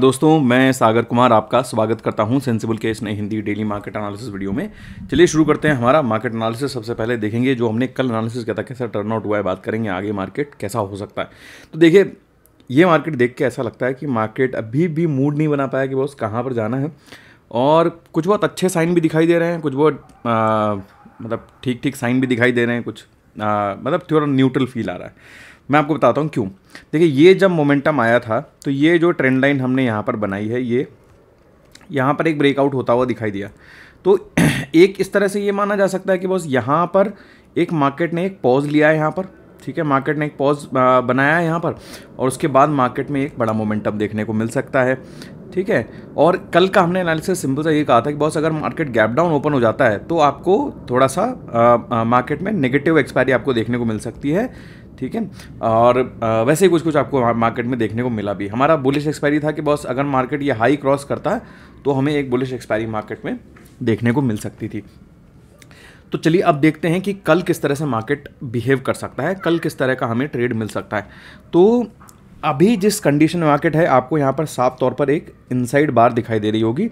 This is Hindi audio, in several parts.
दोस्तों मैं सागर कुमार आपका स्वागत करता हूं सेंसिबल केस नई Hindi daily market analysis video में चलिए शुरू करते हैं हमारा मार्केट एनालिसिस सबसे पहले देखेंगे जो हमने कल एनालिसिस किया था कैसा टर्न आउट हुआ है बात करेंगे आगे मार्केट कैसा हो सकता है तो देखिए ये मार्केट देख के ऐसा लगता है कि मार्केट अभी भी मूड नहीं बना पाया कि बस कहाँ पर जाना है और कुछ बहुत अच्छे साइन भी दिखाई दे रहे हैं कुछ बहुत मतलब ठीक ठीक साइन भी दिखाई दे रहे हैं कुछ आ, मतलब थोड़ा न्यूट्रल फील आ रहा है मैं आपको बताता हूँ क्यों देखिए ये जब मोमेंटम आया था तो ये जो ट्रेंड लाइन हमने यहाँ पर बनाई है ये यहाँ पर एक ब्रेकआउट होता हुआ दिखाई दिया तो एक इस तरह से ये माना जा सकता है कि बस यहाँ पर एक मार्केट ने एक पॉज लिया है यहाँ पर ठीक है मार्केट ने एक पॉज बनाया है यहाँ पर और उसके बाद मार्केट में एक बड़ा मोमेंटम देखने को मिल सकता है ठीक है और कल का हमने एनालिसिस सिंपल सा ये कहा था कि बॉस अगर मार्केट गैप डाउन ओपन हो जाता है तो आपको थोड़ा सा आ, आ, मार्केट में नेगेटिव एक्सपायरी आपको देखने को मिल सकती है ठीक है और आ, वैसे ही कुछ कुछ आपको मार्केट में देखने को मिला भी हमारा बुलिश एक्सपायरी था कि बॉस अगर मार्केट ये हाई क्रॉस करता है तो हमें एक बुलिश एक्सपायरी मार्केट में देखने को मिल सकती थी तो चलिए अब देखते हैं कि कल किस तरह से मार्केट बिहेव कर सकता है कल किस तरह का हमें ट्रेड मिल सकता है तो अभी जिस कंडीशन में मार्केट है आपको यहाँ पर साफ तौर पर एक इनसाइड बार दिखाई दे रही होगी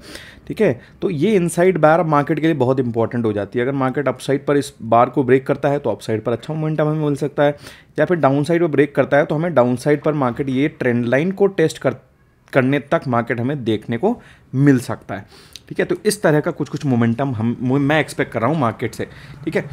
ठीक है तो ये इनसाइड बार मार्केट के लिए बहुत इंपॉर्टेंट हो जाती है अगर मार्केट अपसाइड पर इस बार को ब्रेक करता है तो अपसाइड पर अच्छा मोमेंटम हमें मिल सकता है या फिर डाउन साइड पर ब्रेक करता है तो हमें डाउन साइड पर मार्केट ये ट्रेंड लाइन को टेस्ट कर करने तक मार्केट हमें देखने को मिल सकता है ठीक है तो इस तरह का कुछ कुछ मोमेंटम हम मैं एक्सपेक्ट कर रहा हूँ मार्केट से ठीक है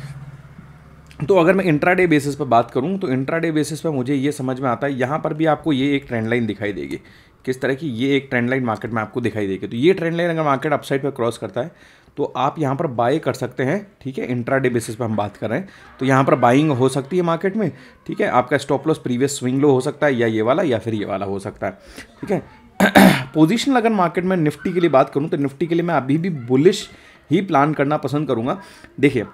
तो अगर मैं इंट्राडे बेसिस पर बात करूं तो इंट्राडे बेसिस पर मुझे ये समझ में आता है यहाँ पर भी आपको ये एक ट्रेंड लाइन दिखाई देगी किस तरह की ये एक ट्रेंड लाइन मार्केट में आपको दिखाई देगी तो ये ट्रेंड लाइन अगर मार्केट अपसाइड पर क्रॉस करता है तो आप यहाँ पर बाय कर सकते हैं ठीक है इंट्राडे बेसिस पर हम बात कर रहे हैं तो यहाँ पर बाइंग हो सकती है मार्केट में ठीक है आपका stop loss previous swing low हो सकता है या ये वाला या फिर ये वाला हो सकता है ठीक है पोजिशन अगर मार्केट में निफ्टी के लिए बात करूँ तो निफ्टी के लिए मैं अभी भी बुलिश ही प्लान करना पसंद करूँगा देखिए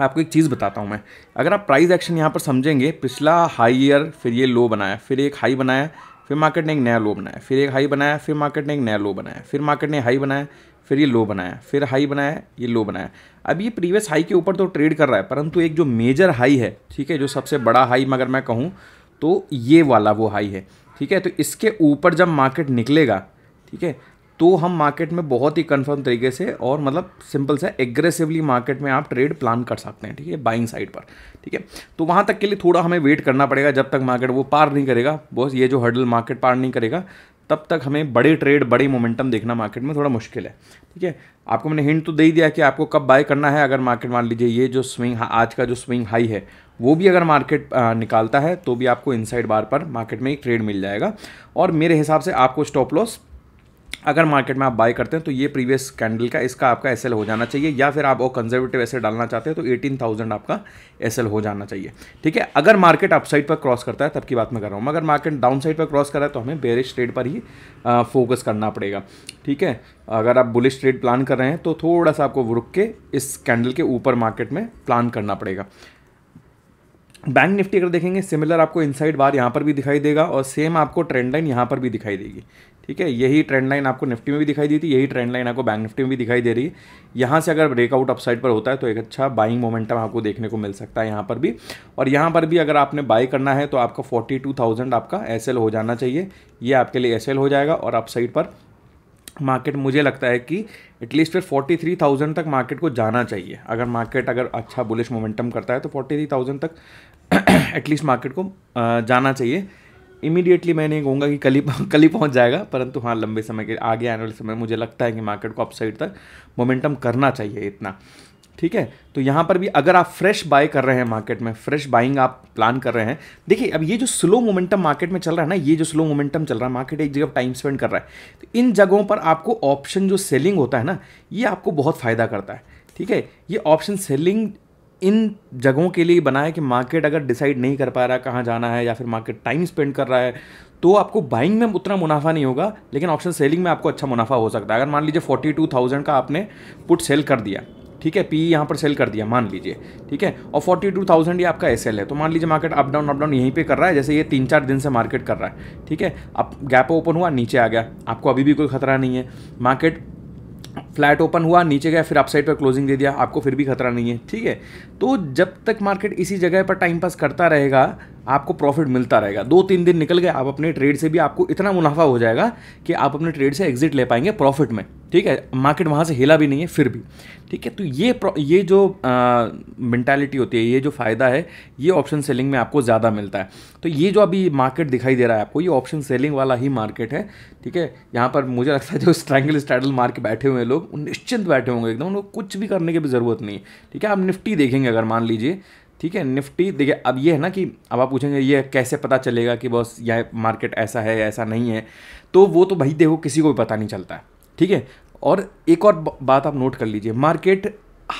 आपको एक चीज़ बताता हूँ मैं अगर आप प्राइस एक्शन यहाँ पर समझेंगे पिछला हाई ईयर फिर ये लो बनाया फिर एक हाई बनाया फिर मार्केट ने एक नया लो बनाया फिर एक हाई बनाया फिर मार्केट ने एक नया लो बनाया फिर मार्केट ने हाई बनाया फिर ये लो बनाया फिर हाई बनाया ये लो बनाया अब ये प्रीवियस हाई के ऊपर तो ट्रेड कर रहा है परंतु एक जो मेजर हाई है ठीक है जो सबसे बड़ा हाई मगर मैं कहूँ तो ये वाला वो हाई है ठीक है तो इसके ऊपर जब मार्केट निकलेगा ठीक है तो हम मार्केट में बहुत ही कंफर्म तरीके से और मतलब सिंपल सा एग्रेसिवली मार्केट में आप ट्रेड प्लान कर सकते हैं ठीक है बाइंग साइड पर ठीक है तो वहाँ तक के लिए थोड़ा हमें वेट करना पड़ेगा जब तक मार्केट वो पार नहीं करेगा बॉस ये जो हर्डल मार्केट पार नहीं करेगा तब तक हमें बड़े ट्रेड बड़े मोमेंटम देखना मार्केट में थोड़ा मुश्किल है ठीक है आपको मैंने हिंट तो दे ही दिया कि आपको कब बाय करना है अगर मार्केट मान लीजिए ये जो स्विंग आज का जो स्विंग हाई है वो भी अगर मार्केट निकालता है तो भी आपको इनसाइड बार पर मार्केट में एक ट्रेड मिल जाएगा और मेरे हिसाब से आपको स्टॉप लॉस अगर मार्केट में आप बाय करते हैं तो ये प्रीवियस कैंडल का इसका आपका एस हो जाना चाहिए या फिर आप वो कंजर्वेटिव ऐसे डालना चाहते हैं तो 18,000 आपका एस हो जाना चाहिए ठीक है अगर मार्केट अपसाइड पर क्रॉस करता है तब की बात मैं कर रहा हूँ मगर मार्केट डाउन साइड पर क्रॉस करा है तो हमें बेरिश ट्रेड पर ही फोकस करना पड़ेगा ठीक है अगर आप बुलिश ट्रेड प्लान कर रहे हैं तो थोड़ा सा आपको रुक के इस कैंडल के ऊपर मार्केट में प्लान करना पड़ेगा बैंक निफ्टी अगर देखेंगे सिमिलर आपको इनसाइड बार यहाँ पर भी दिखाई देगा और सेम आपको ट्रेंड लाइन यहाँ पर भी दिखाई देगी ठीक है यही ट्रेंड लाइन आपको निफ्टी में भी दिखाई दी थी यही ट्रेंड लाइन आपको बैंक निफ्टी में भी दिखाई दे रही है यहाँ से अगर ब्रेकआउट अपसाइड पर होता है तो एक अच्छा बाइंग मोमेंटम आपको देखने को मिल सकता है यहाँ पर भी और यहाँ पर भी अगर आपने बाई करना है तो आपका फोर्टी आपका एस हो जाना चाहिए ये आपके लिए एस हो जाएगा और अपसाइड पर मार्केट मुझे लगता है कि एटलीस्ट फिर 43,000 तक मार्केट को जाना चाहिए अगर मार्केट अगर अच्छा बुलिश मोमेंटम करता है तो 43,000 तक एटलीस्ट मार्केट को जाना चाहिए इमीडिएटली मैं नहीं कहूँगा कि कल ही कल ही पहुँच जाएगा परंतु हाँ लंबे समय के आगे आने वाले समय मुझे लगता है कि मार्केट को अपसाइड तक मोमेंटम करना चाहिए इतना ठीक है तो यहाँ पर भी अगर आप फ्रेश बाय कर रहे हैं मार्केट में फ्रेश बाइंग आप प्लान कर रहे हैं देखिए अब ये जो स्लो मोमेंटम मार्केट में चल रहा है ना ये जो स्लो मोमेंटम चल रहा है मार्केट एक जगह टाइम स्पेंड कर रहा है तो इन जगहों पर आपको ऑप्शन जो सेलिंग होता है ना ये आपको बहुत फ़ायदा करता है ठीक है ये ऑप्शन सेलिंग इन जगहों के लिए बना है कि मार्केट अगर डिसाइड नहीं कर पा रहा है कहाँ जाना है या फिर मार्केट टाइम स्पेंड कर रहा है तो आपको बाइंग में उतना मुनाफा नहीं होगा लेकिन ऑप्शन सेलिंग में आपको अच्छा मुनाफा हो सकता है अगर मान लीजिए फोर्टी टू थाउजेंड का आपने पुट सेल कर दिया ठीक है पी e यहाँ पर सेल कर दिया मान लीजिए ठीक है और फोर्टी टू थाउजेंड ये आपका एस है तो मान लीजिए market up down up down यहीं पे कर रहा है जैसे ये तीन चार दिन से मार्केट कर रहा है ठीक है अब गैप ओपन हुआ नीचे आ गया आपको अभी भी कोई खतरा नहीं है मार्केट फ्लैट ओपन हुआ नीचे गया फिर अपसाइड पर क्लोजिंग दे दिया आपको फिर भी खतरा नहीं है ठीक है तो जब तक मार्केट इसी जगह पर टाइम पास करता रहेगा आपको प्रॉफिट मिलता रहेगा दो तीन दिन निकल गए आप अपने ट्रेड से भी आपको इतना मुनाफा हो जाएगा कि आप अपने ट्रेड से एग्जिट ले पाएंगे प्रॉफिट में ठीक है मार्केट वहाँ से हिला भी नहीं है फिर भी ठीक है तो ये ये जो मैंटेलिटी होती है ये जो फ़ायदा है ये ऑप्शन सेलिंग में आपको ज़्यादा मिलता है तो ये जो अभी मार्केट दिखाई दे रहा है आपको ये ऑप्शन सेलिंग वाला ही मार्केट है ठीक है यहाँ पर मुझे लगता है जो स्ट्रैंगल स्ट्रैडल मार के बैठे हुए हैं लोग निश्चिंत बैठे होंगे एकदम उनको कुछ भी करने की भी ज़रूरत नहीं है ठीक है आप निफ्टी देखेंगे अगर मान लीजिए ठीक है निफ्टी देखिए अब ये है ना कि अब आप पूछेंगे ये कैसे पता चलेगा कि बॉस यह मार्केट ऐसा है ऐसा नहीं है तो वो तो भाई देखो किसी को भी पता नहीं चलता है ठीक है और एक और बात आप नोट कर लीजिए मार्केट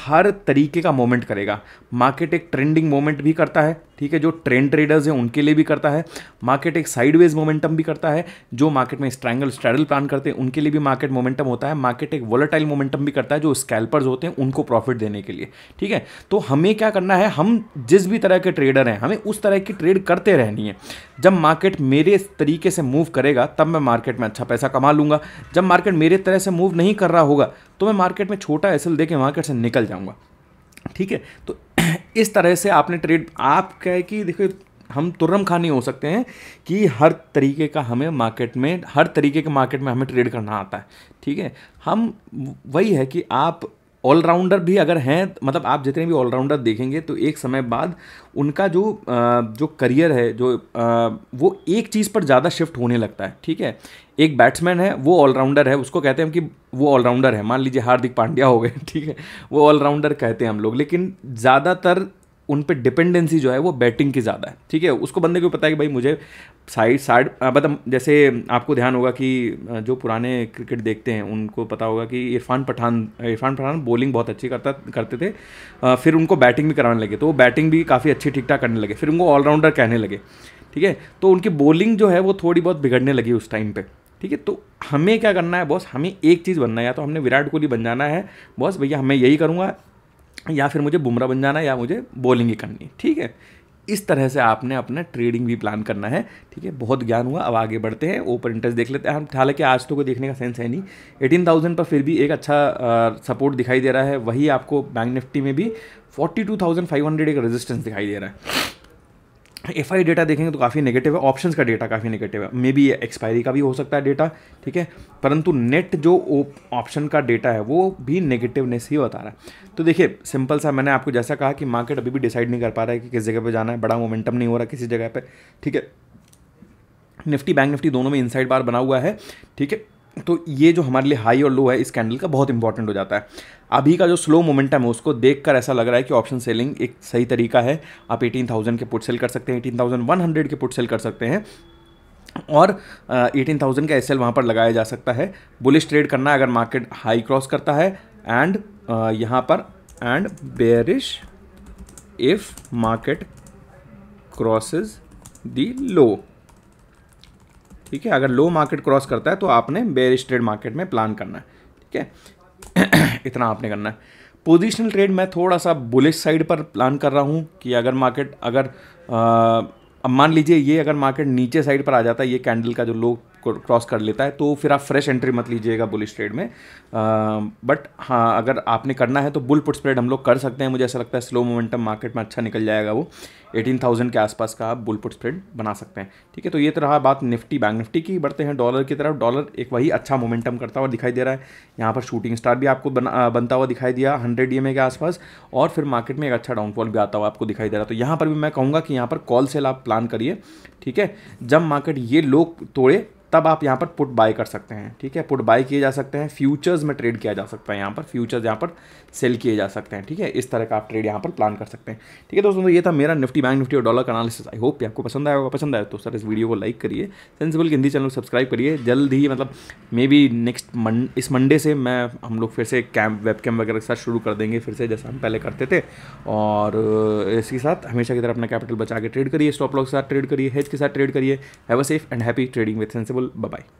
हर तरीके का मोमेंट करेगा मार्केट एक ट्रेंडिंग मोमेंट भी करता है ठीक है जो ट्रेंड ट्रेडर्स हैं उनके लिए भी करता है मार्केट एक साइडवेज मोमेंटम भी करता है जो मार्केट में स्ट्रैंगल स्ट्रैडल प्लान करते हैं उनके लिए भी मार्केट मोमेंटम होता है मार्केट एक वोलेटाइल मोमेंटम भी करता है जो स्कैल्पर्स होते हैं उनको प्रॉफिट देने के लिए ठीक है तो हमें क्या करना है हम जिस भी तरह के ट्रेडर हैं हमें उस तरह की ट्रेड करते रहनी है जब मार्केट मेरे तरीके से मूव करेगा तब मैं मार्केट में अच्छा पैसा कमा लूंगा जब मार्केट मेरे तरह से मूव नहीं कर रहा होगा तो मैं मार्केट में छोटा एसल दे के मार्केट से निकल जाऊंगा ठीक है तो इस तरह से आपने ट्रेड आप क्या है कि देखिए हम तुर्रम खा नहीं हो सकते हैं कि हर तरीके का हमें मार्केट में हर तरीके के मार्केट में हमें ट्रेड करना आता है ठीक है हम वही है कि आप ऑलराउंडर भी अगर हैं मतलब आप जितने भी ऑलराउंडर देखेंगे तो एक समय बाद उनका जो जो करियर है जो वो एक चीज़ पर ज़्यादा शिफ्ट होने लगता है ठीक है एक बैट्समैन है वो ऑलराउंडर है उसको कहते हैं हम कि वो ऑलराउंडर है मान लीजिए हार्दिक पांड्या हो गए ठीक है वो ऑलराउंडर कहते हैं हम लोग लेकिन ज़्यादातर उन पर डिपेंडेंसी जो है वो बैटिंग की ज़्यादा है ठीक है उसको बंदे को पता है कि भाई मुझे साइड साइड मतलब जैसे आपको ध्यान होगा कि जो पुराने क्रिकेट देखते हैं उनको पता होगा कि इरफान पठान इरफान पठान बॉलिंग बहुत अच्छी करता करते थे फिर उनको बैटिंग भी कराने लगे तो वो बैटिंग भी काफ़ी अच्छी ठीक ठाक करने लगे फिर उनको ऑलराउंडर कहने लगे ठीक है तो उनकी बॉलिंग जो है वो थोड़ी बहुत बिगड़ने लगी उस टाइम पर ठीक है तो हमें क्या करना है बॉस हमें एक चीज़ बनना है या तो हमने विराट कोहली बन जाना है बॉस भैया मैं यही करूँगा या फिर मुझे बुमरा बन जाना है या मुझे बॉलिंग ही करनी ठीक है इस तरह से आपने अपना ट्रेडिंग भी प्लान करना है ठीक है बहुत ज्ञान हुआ अब आगे बढ़ते हैं ओपर इंटरेस्ट देख लेते हैं हम हालांकि आज तो कोई देखने का सेंस है नहीं एटीन थाउजेंड पर फिर भी एक अच्छा सपोर्ट दिखाई दे रहा है वही आपको बैंक निफ्टी में भी forty two thousand five hundred एक रेजिस्टेंस दिखाई दे रहा है एफ आई डेटा देखेंगे तो काफ़ी नेगेटिव है ऑप्शंस का डेटा काफ़ी नेगेटिव है मे बी एक्सपायरी का भी हो सकता है डेटा ठीक है परंतु नेट जो ऑप्शन का डेटा है वो भी नेगेटिवनेस ही बता रहा है तो देखिए सिंपल सा मैंने आपको जैसा कहा कि मार्केट अभी भी डिसाइड नहीं कर पा रहा है कि किस जगह पर जाना है बड़ा मोमेंटम नहीं हो रहा किसी जगह पर ठीक है निफ्टी बैंक निफ्टी दोनों में इनसाइड बार बना हुआ है ठीक है तो ये जो हमारे लिए हाई और लो है इस कैंडल का बहुत इंपॉर्टेंट हो जाता है अभी का जो स्लो मोमेंटम है उसको देखकर ऐसा लग रहा है कि ऑप्शन सेलिंग एक सही तरीका है आप 18,000 के पुट सेल कर सकते हैं 18,100 के पुट सेल कर सकते हैं और एटीन थाउजेंड का एस एल वहाँ पर लगाया जा सकता है बुलिश ट्रेड करना अगर मार्केट हाई क्रॉस करता है एंड यहाँ पर and bearish if market crosses the low ठीक है अगर लो मार्केट क्रॉस करता है तो आपने बेरिश ट्रेड मार्केट में प्लान करना है ठीक है इतना आपने करना है पोजिशनल ट्रेड मैं थोड़ा सा बुलिश साइड पर प्लान कर रहा हूँ कि अगर मार्केट अगर आ, अब मान लीजिए ये अगर मार्केट नीचे साइड पर आ जाता है ये कैंडल का जो लो क्रॉस कर लेता है तो फिर आप फ्रेश एंट्री मत लीजिएगा बुल ट्रेड में बट हाँ अगर आपने करना है तो बुल पुट स्प्रेड हम लोग कर सकते हैं मुझे ऐसा लगता है स्लो मोमेंटम मार्केट में अच्छा निकल जाएगा वो 18,000 के आसपास का आप बुल पुट स्प्रेड बना सकते हैं ठीक है तो ये तो रहा बात निफ्टी बैंक निफ्टी की बढ़ते हैं डॉलर की तरफ डॉलर एक वही अच्छा मोमेंटम करता हुआ दिखाई दे रहा है यहाँ पर शूटिंग स्टार भी आपको बना बनता हुआ दिखाई दिया हंड्रेड ई के आसपास और फिर मार्केट में एक अच्छा डाउनफॉल भी आता हुआ आपको दिखाई दे रहा है तो यहाँ पर भी मैं कहूँगा कि यहाँ पर कॉल सेल आप प्लान करिए ठीक है जब मार्केट ये लोग तोड़े तब आप यहाँ पर पुट बाय कर सकते हैं ठीक है पुट बाय किए जा सकते हैं फ्यूचर्स में ट्रेड किया जा सकता है यहाँ पर फ्यूचर्स यहाँ पर सेल किए जा सकते हैं ठीक है इस तरह का आप ट्रेड यहाँ पर प्लान कर सकते हैं ठीक है दोस्तों तो ये था मेरा निफ्टी बैंक निफ्टी और डॉलर का एनालिसिस आई होप आपको पसंद आया होगा पसंद आया तो सर इस वीडियो को लाइक करिए सेंसिबल के हिंदी चैनल को सब्सक्राइब करिए जल्द ही मतलब मे बी नेक्स्ट इस मंडे से मैं हम लोग फिर से कैम्प वेब कैम्प वगैरह के साथ शुरू कर देंगे फिर से जैसा हम पहले करते थे और इसके साथ हमेशा की तरह अपना कैपिटल बचा के ट्रेड करिए स्टॉप लॉस के साथ ट्रेड करिए हेज के साथ ट्रेड करिए have a safe and happy trading with sensible Bye bye.